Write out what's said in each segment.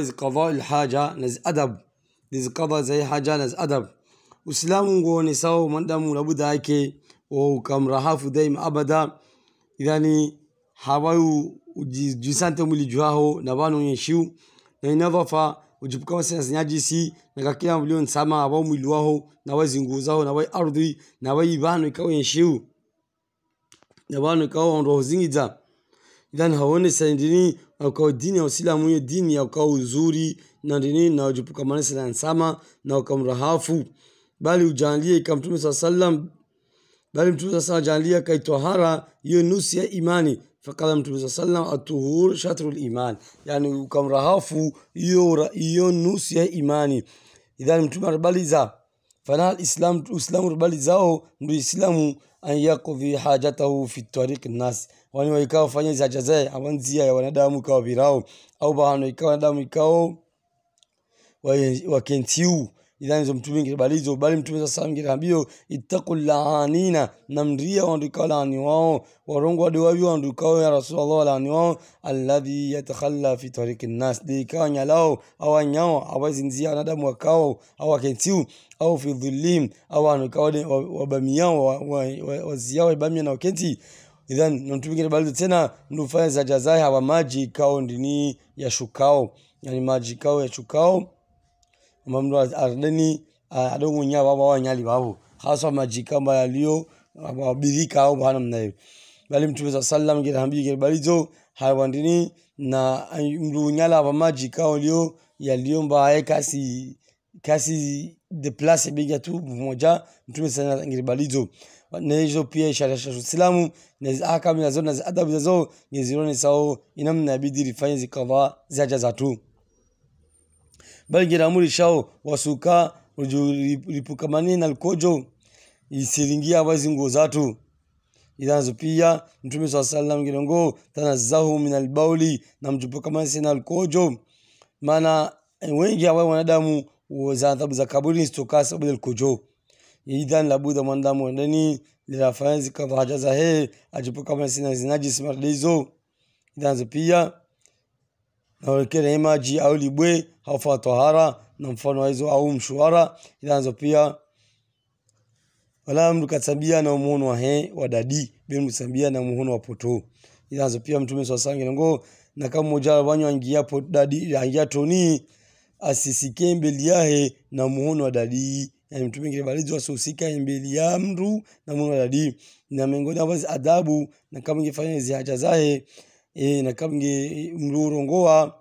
Qadha haja na adab qadha zai haja na adab uislamu nguo ni sawa mwanadamu labuda yake ukamrahafu daima abada yani hawayu ujisante mwili juaho na vanu nyeshiu na inavafa ujipuka wasi nasinyajisi na kakila mlio nsama abau mwili waho na wai zinguo zao na wai ardhi na wai vanu ikawa nyeshiu na vanu ikawa ondoho zingidza إذا haone saidini na kwa dini ya Uislamu hiyo dini ya kwa uzuri na dini na ujipuka maneno na nsama na ukamrahafu bali ujalie kama Mtume sallam bali Mtume sallam jalia kaitohara hiyo nusu ya imani فقال Mtume sallam atuhur shatrul iman yani ukamrahafu hiyo hiyo nusu ya imani idhan Mtume arbaliza fana Islam Uislamu arbalizao ndio Islamu an yakudhi hajatahu fi tariq nas, wani waikao fanya hizi haja zake ama njia ya wanadamu kawa virao au bahano ikao wanadamu ikao wakentiu idhani hizo mtu mingi bali hizo bali mtume sasa mingi nabio ittaqul laanina namria wandu kwa laani wao warongo wadi wao wandu kwa ya rasulullah laani wao alladhi yatakhalla fi tariqi nas de kwa nyalao awanyao awazinzia wanadamu wakao kentiu au fi dhulim au anu kwa wabamiao waziao ibamia na wakenti idhan na mtu mwingine bali tena mnufanya za jazai hawa maji kao ndini ya shukao yani maji kao ya shukao mamdo ardeni nya baba wa nyali babu hasa majikamba yaliyo mabirika au bana mnayo bali mtume za sallam gira hambi gira balizo hawandini na mdu nyala ba majika olio yaliomba aye kasi kasi de place biga tu moja mtume sana ngiri balizo na hizo pia ishara ya Uislamu na ahkamu nazo na adabu za nazo ngizironi sao inamna bidiri fanye zikava za tu balingira muri shao wasuka ujulipukamane na lukojo isiringia wazi nguo zatu idanzo pia mtume saa salam ngirongo tanazahu min albauli na mjupukamanse na lukojo maana eh, wengi hawa wanadamu za adhabu za kaburi zitokaa sababu ya lukojo idhan labuda mwanadamu wendeni lirafanzi zikadha haja za hee ajipukamanse na zinajisi mara hizo idanzo pia na maji au libwe au tahara na mfano wa hizo au mshuara inaanza pia wala mtu katambia na muhono wa he wa dadi bin msambia na muhono wa poto inaanza pia mtume swalla sallam ngo na kama mmoja wanyo angia po dadi angia toni asisikie mbele yake na muhono wa dadi yani mtume ngine balizo asihusika mbele ya mtu na muhono wa dadi na miongoni adabu na kama ingefanya zihaja haja e na nakabngi mlurongowa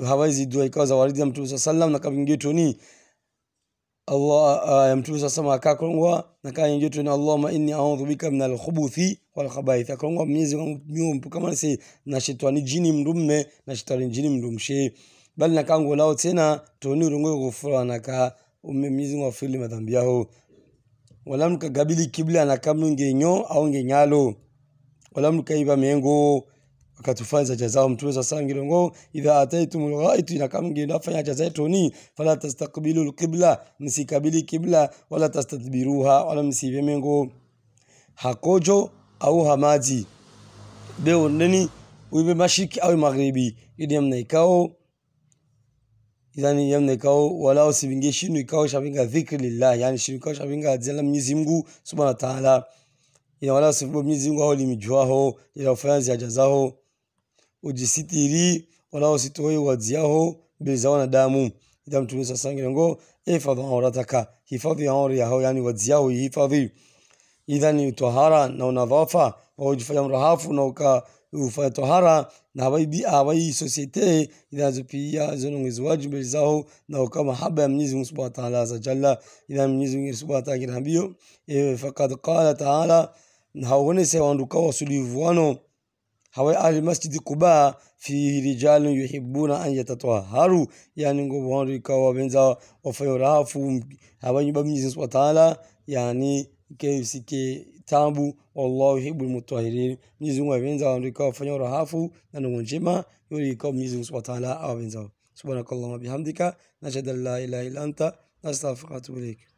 hawezi dua ikawa za walidi ya mtume saa salam nakabingi toni Allah ah, ya mtume saa salam akakorongwa nakaingi toni allahumma inni a'udhu bika min al-khubuthi wal khabaith akongwa mnyezi wangu mio mpuka mana si na shetani jini mdumme na shetani jini mdumshe bali na nakangu lao tena toni rongo kufura na ka umme mnyezi wangu afili madhambi yao gabili kibla na nyo au nge nyalo walamruka iba mengo akatufanya jazao mtuwe sasa ngirongo idha ataitum lghaitu inakamgenda fanya jazao jazaitoni fala tastaqbilu alqibla msikabili kibla wala tastadbiruha wala msive mengo hakojo au hamaji beo neni uibe mashiki au maghribi ili yamna ikao yani yamne kao wala usivinge shinu ikao shavinga dhikri lillah yani shinu ikao shavinga ajala mwenyezi mungu subhanahu wa ta'ala ina wala sifu Mwenyezi Mungu hao hao, limijuao linafanya haja hao, ujisitiri wala usitoe wadzi hao, beza wana damu, Ila mtuwe sasa ngini angeongo hifadhu aurataka, hifadhi ya hao, yani wadhi yao hifadhu, Idha ni utohara na unadhafa, ujifaya mrahafu na uka ufaya tohara na hawa ibi hawaidi hawai societe inazopia zonongezwaji beza hao, na uka mahaba ya Mwenyezi Mungu Subhanahu wa Ta'ala azza jalla. Ila Mwenyezi Mungu Subhanahu wa Ta'ala kinambio, faqad kala ta'ala hawaonese waanduka wasulivu wano hawa ahli masjidi kuba fihi rijalun yuhibuna an yatatahharu yani ngo wanrika wabenza wafayo rafu habanyuba mnyezi subhanahu wataala yani kesike tabu wallahu yuhibbul mutahhirin mnyezi mungu abenza waanrika wafayo rafu na ndogo njema yurika mnyezi mungu subhanahu wataala awabenza subhanakallahumma bihamdika nashhadu an la ilaha illa anta nastaghfiruka wa atubu ilaik